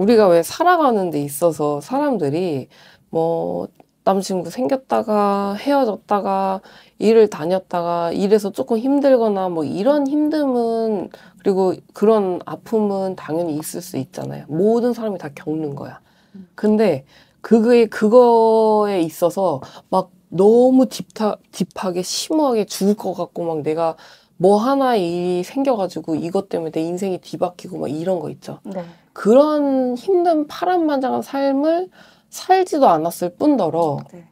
우리가 왜 살아가는 데 있어서 사람들이 뭐 남친구 생겼다가 헤어졌다가 일을 다녔다가 일에서 조금 힘들거나 뭐 이런 힘듦은 그리고 그런 아픔은 당연히 있을 수 있잖아요. 모든 사람이 다 겪는 거야. 음. 근데 그게 그거에 있어서 막 너무 딥하, 딥하게 심하게 죽을 것 같고 막 내가 뭐 하나 일이 생겨가지고 이것 때문에 내 인생이 뒤바뀌고 막 이런 거 있죠. 네. 그런 힘든 파란만장한 삶을 살지도 않았을 뿐더러 네.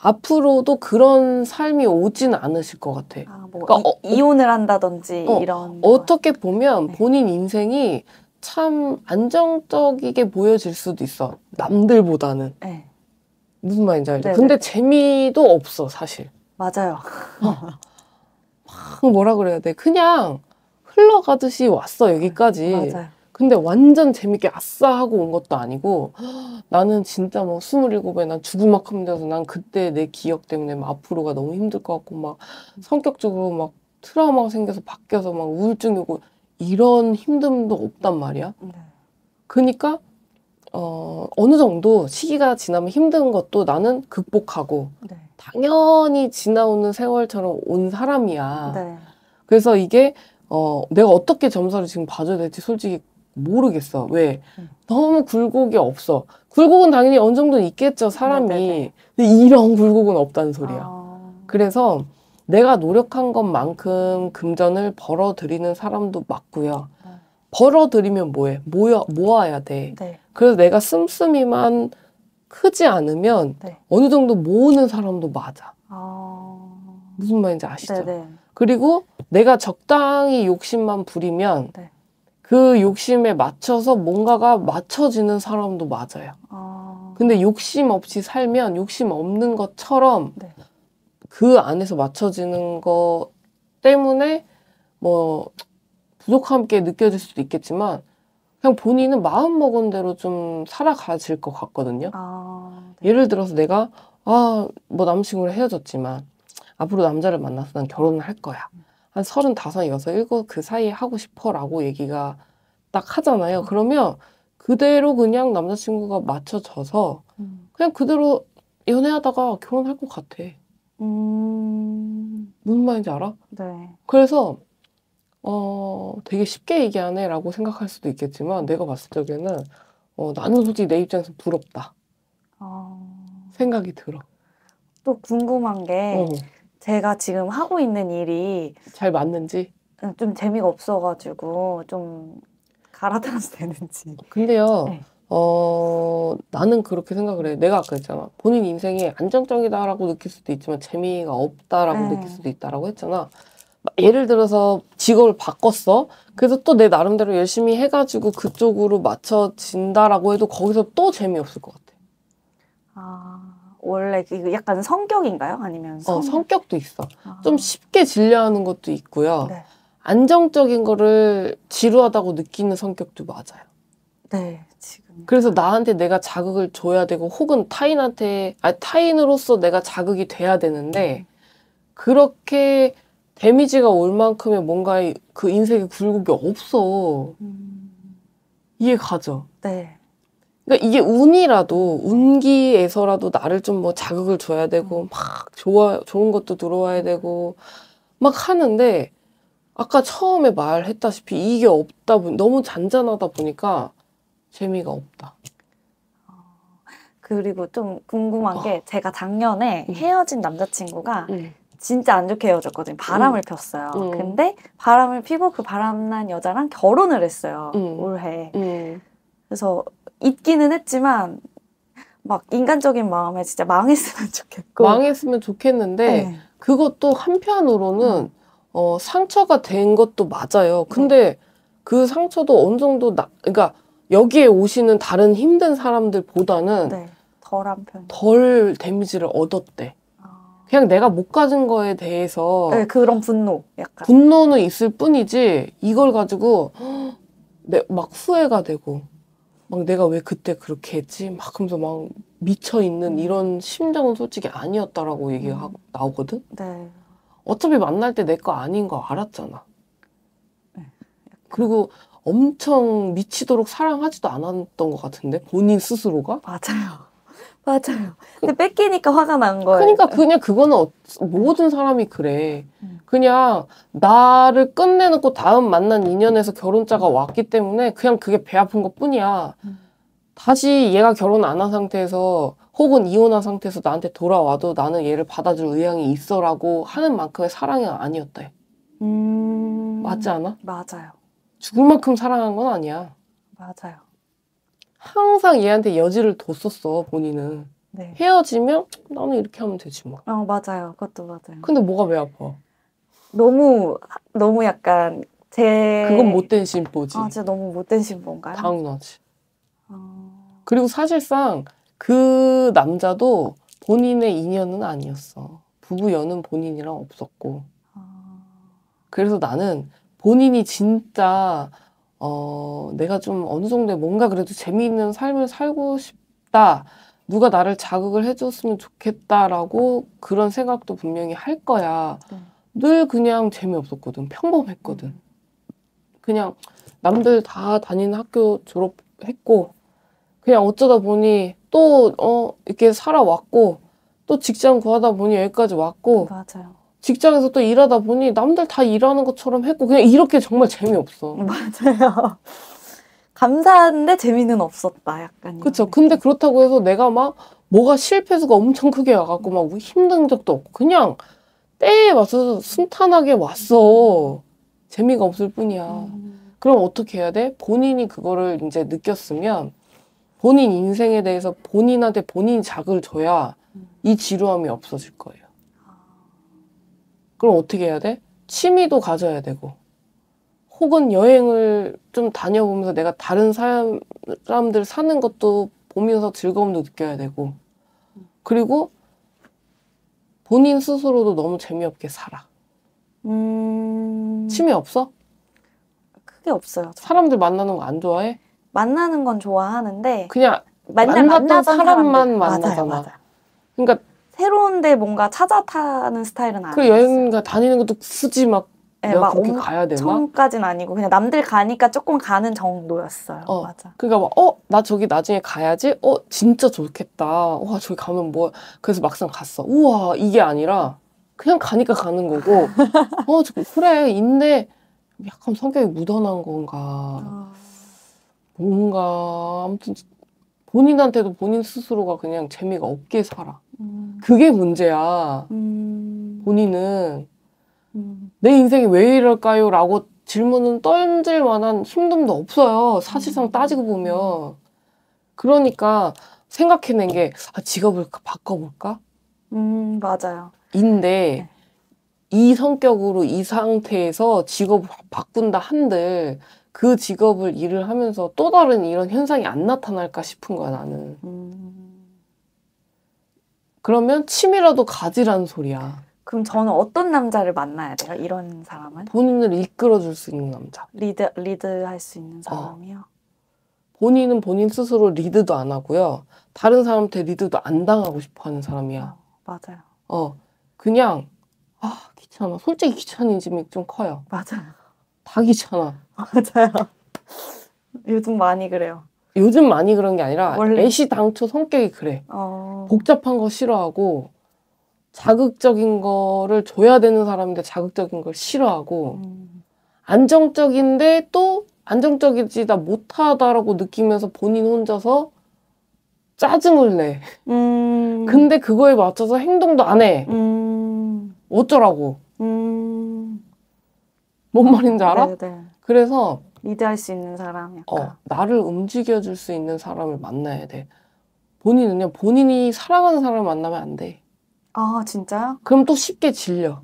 앞으로도 그런 삶이 오진 않으실 것 같아. 아, 뭐 그러니까 이, 어, 어 혼을 한다든지 어, 이런. 어떻게 보면 네. 본인 인생이 참 안정적이게 보여질 수도 있어. 남들보다는. 네. 무슨 말인지 알죠? 네네. 근데 네. 재미도 없어, 사실. 맞아요. 어. 막 뭐라 그래야 돼. 그냥 흘러가듯이 왔어, 여기까지. 맞아요. 근데 완전 재밌게 아싸 하고 온 것도 아니고 나는 진짜 뭐 27에 난 죽을만큼 돼서 난 그때 내 기억 때문에 막 앞으로가 너무 힘들 것 같고 막 성격적으로 막 트라우마가 생겨서 바뀌어서 막 우울증이 고 이런 힘듦도 없단 말이야. 네. 그러니까 어, 어느 정도 시기가 지나면 힘든 것도 나는 극복하고 네. 당연히 지나오는 세월처럼 온 사람이야. 네. 그래서 이게 어, 내가 어떻게 점사를 지금 봐줘야 될지 솔직히 모르겠어. 왜? 음. 너무 굴곡이 없어. 굴곡은 당연히 어느 정도 는 있겠죠, 사람이. 네, 네, 네 근데 이런 굴곡은 없다는 소리야. 아... 그래서 내가 노력한 것만큼 금전을 벌어들이는 사람도 맞고요. 네. 벌어들이면 뭐해? 모여, 모아야 돼. 네. 그래서 내가 씀씀이만 크지 않으면 네. 어느 정도 모으는 사람도 맞아. 아... 무슨 말인지 아시죠? 네네. 그리고 내가 적당히 욕심만 부리면 네. 그 욕심에 맞춰서 뭔가가 맞춰지는 사람도 맞아요. 아... 근데 욕심 없이 살면 욕심 없는 것처럼 네. 그 안에서 맞춰지는 것 때문에 뭐 부족함 께 느껴질 수도 있겠지만 그냥 본인은 마음 먹은 대로 좀 살아가질 것 같거든요. 아... 네. 예를 들어서 내가 아뭐남친으로 헤어졌지만 앞으로 남자를 만나서 난 결혼을 할 거야. 한 서른다섯, 여섯, 일곱 그 사이에 하고 싶어라고 얘기가 딱 하잖아요. 음. 그러면 그대로 그냥 남자친구가 맞춰져서 음. 그냥 그대로 연애하다가 결혼할 것 같아. 음... 무슨 말인지 알아? 네. 그래서 어 되게 쉽게 얘기하네라고 생각할 수도 있겠지만 내가 봤을 적에는 어, 나는 솔직히 내 입장에서 부럽다. 어... 생각이 들어. 또 궁금한 게 어. 제가 지금 하고 있는 일이 잘 맞는지 음, 좀 재미가 없어가지고 좀 갈아타서 되는지. 근데요. 네. 어 나는 그렇게 생각을 해. 내가 아까 했잖아. 본인 인생이 안정적이다라고 느낄 수도 있지만 재미가 없다라고 네. 느낄 수도 있다라고 했잖아. 예를 들어서 직업을 바꿨어. 그래서 또 내 나름대로 열심히 해가지고 그쪽으로 맞춰진다라고 해도 거기서 또 재미없을 것 같아. 아. 원래 그 약간 성격인가요? 아니면 성... 어, 성격도 있어. 아. 좀 쉽게 질려하는 것도 있고요. 네. 안정적인 거를 지루하다고 느끼는 성격도 맞아요. 네, 지금. 그래서 나한테 내가 자극을 줘야 되고 혹은 타인한테 아 타인으로서 내가 자극이 돼야 되는데 음. 그렇게 데미지가 올 만큼의 뭔가 그 인생의 굴곡이 없어. 음. 이해 가죠? 네. 그러니까 이게 운이라도 운기에서라도 나를 좀 뭐 자극을 줘야 되고 음. 막 좋아 좋은 것도 들어와야 음. 되고 막 하는데 아까 처음에 말했다시피 이게 없다 보니 너무 잔잔하다 보니까 재미가 없다. 아, 그리고 좀 궁금한 어. 게 아. 제가 작년에 음. 헤어진 남자친구가 음. 진짜 안 좋게 헤어졌거든요. 바람을 음. 폈어요. 근데 바람을 피고 그 바람난 여자랑 결혼을 했어요. 올해. 그래서 있기는 했지만 막 인간적인 마음에 진짜 망했으면 좋겠고 망했으면 좋겠는데 네. 그것도 한편으로는 음. 어, 상처가 된 것도 맞아요. 근데 네. 그 상처도 어느 정도 나, 그러니까 여기에 오시는 다른 힘든 사람들보다는 네. 덜한 편. 덜 데미지를 얻었대. 아. 그냥 내가 못 가진 거에 대해서 네, 그런 분노 약간 분노는 있을 뿐이지 이걸 가지고 내막 후회가 되고 막 내가 왜 그때 그렇게 했지? 막 하면서 막 미쳐있는 음. 이런 심정은 솔직히 아니었다라고 얘기가 음. 나오거든? 네. 어차피 만날 때 내 거 아닌 거 알았잖아. 네. 그리고 엄청 미치도록 사랑하지도 않았던 것 같은데? 본인 스스로가? 맞아요. 맞아요. 근데 그 뺏기니까 화가 난 거예요. 그러니까 그냥 그거는 어, 모든 사람이 그래. 음. 그냥 나를 끝내놓고 다음 만난 인연에서 결혼자가 왔기 때문에 그냥 그게 배 아픈 것 뿐이야. 음. 다시 얘가 결혼 안 한 상태에서 혹은 이혼한 상태에서 나한테 돌아와도 나는 얘를 받아줄 의향이 있어라고 하는 만큼의 사랑이 아니었대. 음... 맞지 않아? 맞아요. 죽을 만큼 사랑한 건 아니야. 맞아요. 항상 얘한테 여지를 뒀었어 본인은. 네. 헤어지면 나는 이렇게 하면 되지 뭐. 어 맞아요. 그것도 맞아요. 근데 뭐가 왜 아파? 너무 너무 약간 제 그건 못된 심보지. 아 진짜 너무 못된 심보인가요? 당연하지. 어... 그리고 사실상 그 남자도 본인의 인연은 아니었어. 부부 연은 본인이랑 없었고. 어... 그래서 나는 본인이 진짜 어, 내가 좀 어느 정도 뭔가 그래도 재미있는 삶을 살고 싶다. 누가 나를 자극을 해줬으면 좋겠다라고 그런 생각도 분명히 할 거야. 네. 늘 그냥 재미없었거든. 평범했거든. 음. 그냥 남들 다 다니는 학교 졸업했고, 그냥 어쩌다 보니 또, 어, 이렇게 살아왔고, 또 직장 구하다 보니 여기까지 왔고. 맞아요. 직장에서 또 일하다 보니 남들 다 일하는 것처럼 했고 그냥 이렇게 정말 재미없어. 맞아요. 감사한데 재미는 없었다 약간. 그렇죠. 근데 그렇다고 해서 내가 막 뭐가 실패수가 엄청 크게 와갖고 막 힘든 적도 없고 그냥 때에 맞춰서 순탄하게 왔어. 재미가 없을 뿐이야. 음. 그럼 어떻게 해야 돼? 본인이 그거를 이제 느꼈으면 본인 인생에 대해서 본인한테 본인 자극을 줘야 이 지루함이 없어질 거예요. 그럼 어떻게 해야 돼? 취미도 가져야 되고 혹은 여행을 좀 다녀보면서 내가 다른 사람, 들 사는 것도 보면서 즐거움도 느껴야 되고 그리고 본인 스스로도 너무 재미없게 살아. 음... 취미 없어? 크게 없어요. 사람들 만나는 거 안 좋아해? 만나는 건 좋아하는데 그냥 만나던 사람만 사람들. 만나잖아. 맞아요, 맞아요. 그러니까 새로운데 뭔가 찾아 타는 스타일은 그 아니에요. 여행 가 다니는 것도 굳이 막 네, 내가 그렇게 가야 돼? 처음까진 아니고 그냥 남들 가니까 조금 가는 정도였어요. 어, 맞아. 그러니까 막어나 저기 나중에 가야지. 어 진짜 좋겠다. 와 저기 가면 뭐 그래서 막상 갔어. 우와 이게 아니라 그냥 가니까 가는 거고. 어 그래 있네. 약간 성격이 묻어난 건가. 아. 뭔가 아무튼 본인한테도 본인 스스로가 그냥 재미가 없게 살아. 음. 그게 문제야. 음. 본인은 음. 내 인생이 왜 이럴까요? 라고 질문은 떠질 만한 힘듦도 없어요. 사실상 음. 따지고 보면. 그러니까 생각해낸 게, 아, 직업을 바꿔볼까? 음, 맞아요. 인데, 네. 이 성격으로 이 상태에서 직업을 바꾼다 한들, 그 직업을 일을 하면서 또 다른 이런 현상이 안 나타날까 싶은 거야, 나는. 음. 그러면 침이라도 가지라는 소리야. 그럼 저는 어떤 남자를 만나야 돼요? 이런 사람은? 본인을 이끌어줄 수 있는 남자. 리드, 리드 할 수 있는 어. 사람이요? 어. 본인은 본인 스스로 리드도 안 하고요. 다른 사람한테 리드도 안 당하고 싶어 하는 사람이야. 어, 맞아요. 어. 그냥, 아, 귀찮아. 솔직히 귀차니즘이 좀 커요. 맞아요. 다 귀찮아. 맞아요. 요즘 많이 그래요. 요즘 많이 그런 게 아니라 원래? 애시 당초 성격이 그래. 어... 복잡한 거 싫어하고 자극적인 거를 줘야 되는 사람인데 자극적인 걸 싫어하고 음... 안정적인데 또 안정적이지다 못하다라고 느끼면서 본인 혼자서 짜증을 내. 음... 근데 그거에 맞춰서 행동도 안 해. 음... 어쩌라고. 음. 뭔 말인지 알아? 네네. 네. 그래서 리드할 수 있는 사람 약간. 어, 나를 움직여줄 수 있는 사람을 만나야 돼. 본인은요, 본인이 사랑하는 사람을 만나면 안 돼. 아, 진짜요? 그럼 또 쉽게 질려.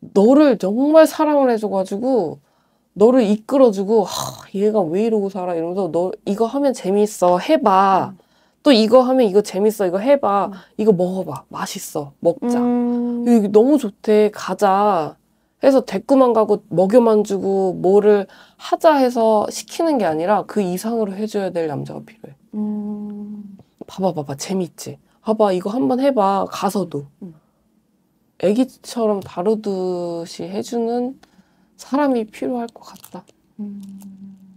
너를 정말 사랑을 해줘가지고, 너를 이끌어주고, 하, 얘가 왜 이러고 살아? 이러면서, 너 이거 하면 재밌어. 해봐. 음. 또 이거 하면 이거 재밌어. 이거 해봐. 음. 이거 먹어봐. 맛있어. 먹자. 음... 너무 좋대. 가자. 해서 대꾸만 가고 먹여만 주고 뭐를 하자 해서 시키는 게 아니라 그 이상으로 해줘야 될 남자가 필요해. 음... 봐봐, 봐봐, 재밌지. 봐봐, 이거 한번 해봐. 가서도. 음. 애기처럼 다루듯이 해주는 사람이 필요할 것 같다. 음.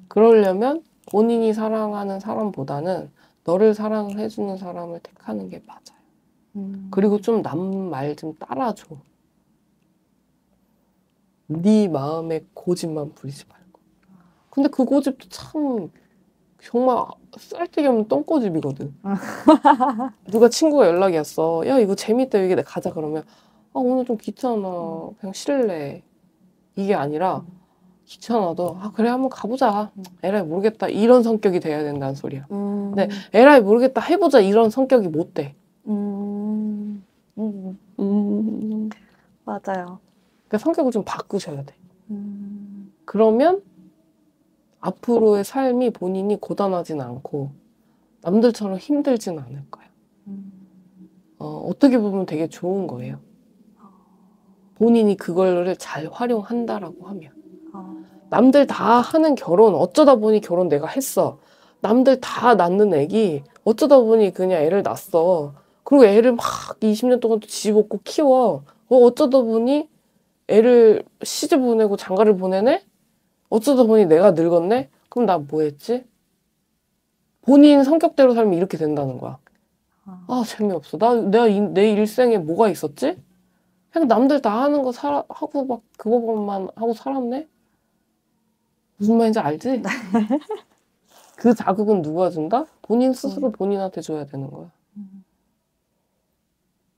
그러려면 본인이 사랑하는 사람보다는 너를 사랑 해주는 사람을 택하는 게 맞아요. 음. 그리고 좀 남 말 좀 따라줘. 네마음의 고집만 부리지 말고. 근데 그 고집도 참 정말 쌀뜨 없는 똥꼬집이거든. 누가 친구가 연락이 왔어. 야 이거 재밌다 이게 가자 그러면 아 오늘 좀 귀찮아 그냥 싫래 이게 아니라 귀찮아도 아 그래 한번 가보자 에라이 모르겠다 이런 성격이 돼야 된다는 소리야. 음. 근데 에라이 모르겠다 해보자 이런 성격이 못 돼. 음. 음. 음. 맞아요. 그러니까 성격을 좀 바꾸셔야 돼. 음. 그러면 앞으로의 삶이 본인이 고단하진 않고 남들처럼 힘들진 않을 거예요. 음. 어, 어떻게 보면 되게 좋은 거예요. 본인이 그걸 잘 활용한다라고 하면. 아. 남들 다 하는 결혼, 어쩌다 보니 결혼 내가 했어. 남들 다 낳는 애기, 어쩌다 보니 그냥 애를 낳았어. 그리고 애를 막 20년 동안 집어고 키워. 어, 어쩌다 보니 애를 시집 보내고 장가를 보내네? 어쩌다 보니 내가 늙었네? 그럼 나 뭐 했지? 본인 성격대로 살면 이렇게 된다는 거야. 아, 아 재미없어. 나, 내가 이, 내 일생에 뭐가 있었지? 그냥 남들 다 하는 거 살아, 하고 막 그거만 하고 살았네? 무슨 말인지 알지? 네. 그 자극은 누가 준다? 본인 스스로 음. 본인한테 줘야 되는 거야. 음.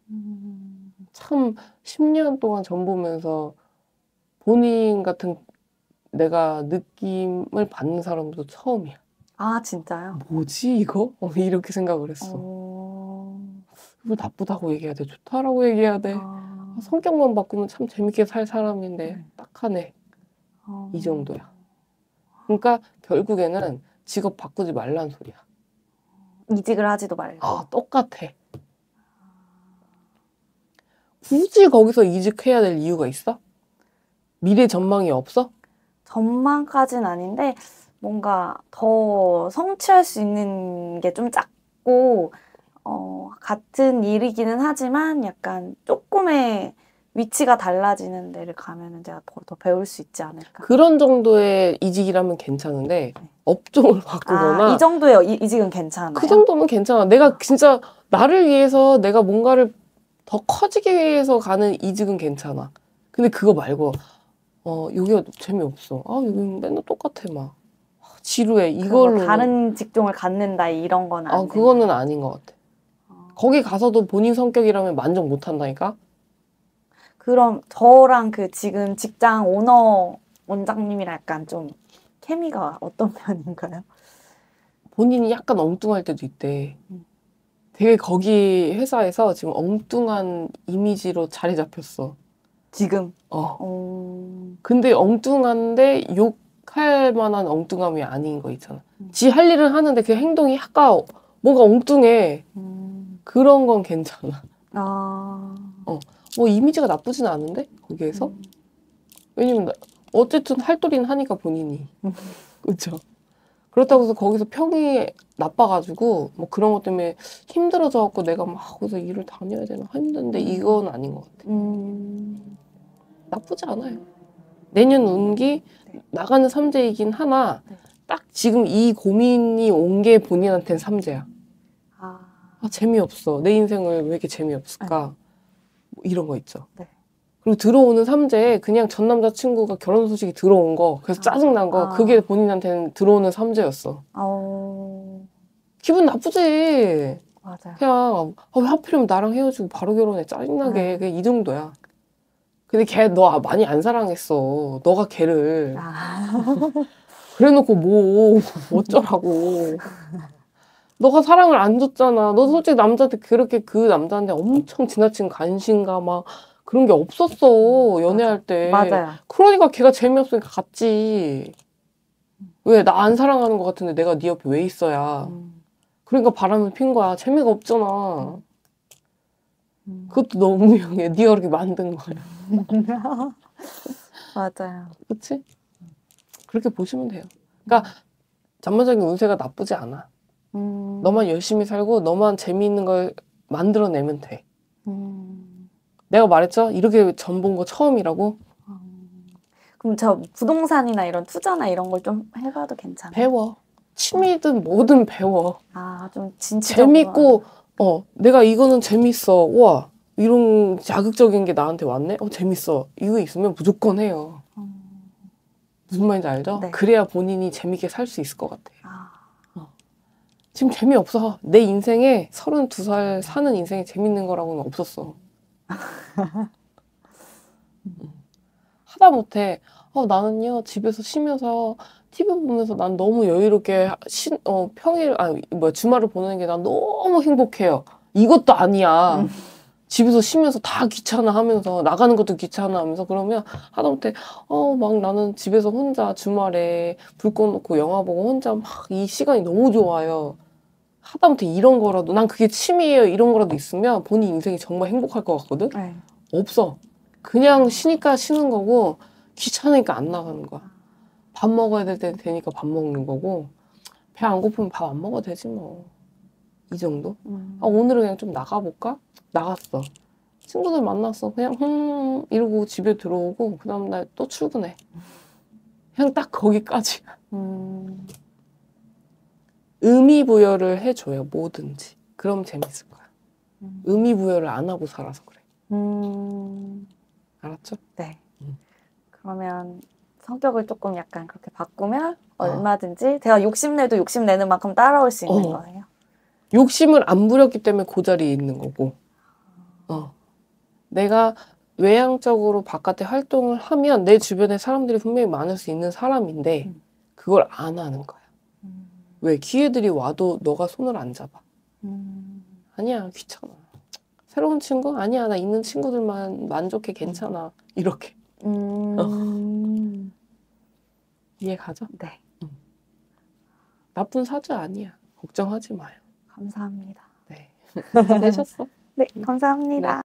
음. 참 10년 동안 전 보면서 본인 같은 내가 느낌을 받는 사람도 처음이야. 아 진짜요? 뭐지 이거? 어, 이렇게 생각을 했어. 어... 이걸 나쁘다고 얘기해야 돼, 좋다라고 얘기해야 돼. 아... 성격만 바꾸면 참 재밌게 살 사람인데 음. 딱하네. 어... 이 정도야. 그러니까 결국에는 직업 바꾸지 말란 소리야. 이직을 하지도 말고. 아 똑같아. 굳이 거기서 이직해야 될 이유가 있어? 미래 전망이 없어? 전망까진 아닌데 뭔가 더 성취할 수 있는 게 좀 작고 어, 같은 일이기는 하지만 약간 조금의 위치가 달라지는 데를 가면 제가 더, 더 배울 수 있지 않을까. 그런 정도의 이직이라면 괜찮은데 네. 업종을 바꾸거나 아, 이 정도의 이, 직은 괜찮아. 그 정도면 괜찮아. 내가 진짜 나를 위해서 내가 뭔가를 더 커지기 위해서 가는 이직은 괜찮아. 근데 그거 말고 어 여기가 재미없어. 아 여기 맨날 똑같아 막 지루해. 뭐 이걸로 다른 직종을 갖는다 이런 건 아, 그거는 아닌 것 같아. 어. 거기 가서도 본인 성격이라면 만족 못 한다니까. 그럼 저랑 그 지금 직장 오너 원장님이랑 약간 좀 케미가 어떤 편인가요? 본인이 약간 엉뚱할 때도 있대. 음. 되게 거기 회사에서 지금 엉뚱한 이미지로 자리 잡혔어. 지금? 어. 어... 근데 엉뚱한데 욕할 만한 엉뚱함이 아닌 거 있잖아. 음. 지할 일은 하는데 그 행동이 약간 뭔가 엉뚱해. 음. 그런 건 괜찮아. 아. 어. 뭐 이미지가 나쁘진 않은데? 거기에서? 음. 왜냐면, 어쨌든 할도리는 하니까 본인이. 음. 그쵸? 그렇다고 해서 거기서 평이 나빠가지고 뭐 그런 것 때문에 힘들어져갖고 내가 막 거기서 일을 다녀야 되나 했는데 음. 이건 아닌 것 같아. 음... 나쁘지 않아요. 내년 운기 네. 나가는 삼재이긴 하나 네. 딱 지금 이 고민이 온 게 본인한테는 삼재야. 아. 아... 재미없어. 내 인생을 왜 이렇게 재미없을까? 네. 뭐 이런 거 있죠. 그리고 들어오는 삼재에 그냥 전 남자친구가 결혼 소식이 들어온 거 그래서 짜증난 거 아. 그게 본인한테는 들어오는 삼재였어 어... 기분 나쁘지 맞아 그냥 아, 왜 하필이면 나랑 헤어지고 바로 결혼해 짜증나게 음. 네. 그냥 이 정도야 근데 걔너 아, 많이 안 사랑했어 너가 걔를 아. 그래놓고 뭐 어쩌라고 너가 사랑을 안 줬잖아. 너 솔직히 남자한테 그렇게 그 남자한테 엄청 지나친 관심과 막 그런 게 없었어 연애할 때 맞아요. 그러니까 걔가 재미없으니까 갔지 왜 나 안 사랑하는 것 같은데 내가 네 옆에 왜 있어야 그러니까 바람을 핀 거야 재미가 없잖아 음. 그것도 너무 명해 네가 그게 만든 거야 맞아요 그치? 그렇게 보시면 돼요 그러니까 전반적인 운세가 나쁘지 않아 음. 너만 열심히 살고 너만 재미있는 걸 만들어내면 돼 음. 내가 말했죠? 이렇게 전 본 거 처음이라고? 아. 그럼 저 부동산이나 이런 투자나 이런 걸 좀 해봐도 괜찮아요? 배워. 취미든 뭐든 배워. 아, 좀 진짜. 재밌고, 어, 내가 이거는 재밌어. 와, 이런 자극적인 게 나한테 왔네? 어, 재밌어. 이거 있으면 무조건 해요. 어. 무슨 말인지 알죠? 네. 그래야 본인이 재밌게 살 수 있을 것 같아요. 아... 어. 지금 재미없어. 내 인생에 32살 사는 인생에 재밌는 거라고는 없었어. 하다못해 어, 나는요 집에서 쉬면서 TV 보면서 난 너무 여유롭게 시, 어, 평일 아니 뭐 주말을 보내는 게 난 너무 행복해요. 이것도 아니야. 음. 집에서 쉬면서 다 귀찮아하면서 나가는 것도 귀찮아하면서 그러면 하다못해 어 막 나는 집에서 혼자 주말에 불 꺼놓고 영화 보고 혼자 막 이 시간이 너무 좋아요. 하다못해 이런 거라도 난 그게 취미예요 이런 거라도 있으면 본인 인생이 정말 행복할 것 같거든 네. 없어 그냥 쉬니까 쉬는 거고 귀찮으니까 안 나가는 거야 밥 먹어야 될 때 되니까 밥 먹는 거고 배 안 고프면 밥 안 먹어도 되지 뭐 이 정도 음. 아 오늘은 그냥 좀 나가볼까 나갔어 친구들 만났어 그냥 흠 이러고 집에 들어오고 그 다음날 또 출근해 그냥 딱 거기까지 음. 의미 부여를 해줘요 뭐든지 그럼 재밌을 거야 음. 의미 부여를 안 하고 살아서 그래 음. 알았죠? 네 음. 그러면 성격을 조금 약간 그렇게 바꾸면 아. 얼마든지 제가 욕심내도 욕심내는 만큼 따라올 수 있는 어. 거예요 욕심을 안 부렸기 때문에 그 자리에 있는 거고 아. 어. 내가 외향적으로 바깥에 활동을 하면 내 주변에 사람들이 분명히 많을 수 있는 사람인데 음. 그걸 안 하는 거왜 기회들이 와도 너가 손을 안 잡아. 음. 아니야 귀찮아. 새로운 친구 아니야 나 있는 친구들만 만족해 괜찮아 이렇게. 음. 이해 가죠? 네. 나쁜 사자 아니야. 걱정하지 마요. 감사합니다. 네. 되셨어? 네, 감사합니다. 네.